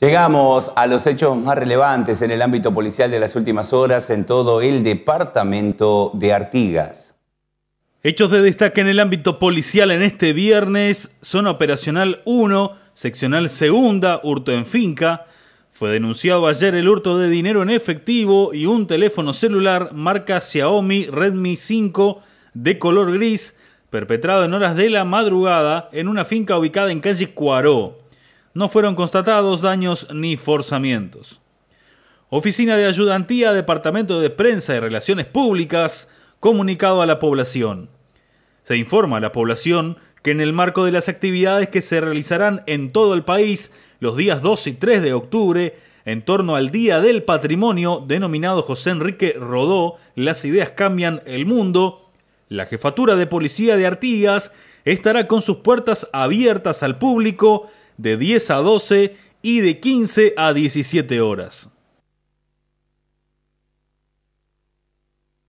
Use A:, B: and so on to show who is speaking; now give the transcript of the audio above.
A: Llegamos a los hechos más relevantes en el ámbito policial de las últimas horas en todo el departamento de Artigas.
B: Hechos de destaque en el ámbito policial en este viernes, zona operacional 1, seccional segunda, hurto en finca. Fue denunciado ayer el hurto de dinero en efectivo y un teléfono celular marca Xiaomi Redmi 5 de color gris, perpetrado en horas de la madrugada en una finca ubicada en calle Cuaró no fueron constatados daños ni forzamientos. Oficina de Ayudantía, Departamento de Prensa y Relaciones Públicas, comunicado a la población. Se informa a la población que en el marco de las actividades que se realizarán en todo el país los días 2 y 3 de octubre, en torno al Día del Patrimonio, denominado José Enrique Rodó, Las ideas cambian el mundo, la jefatura de policía de Artigas estará con sus puertas abiertas al público de 10 a 12 y de 15 a 17 horas.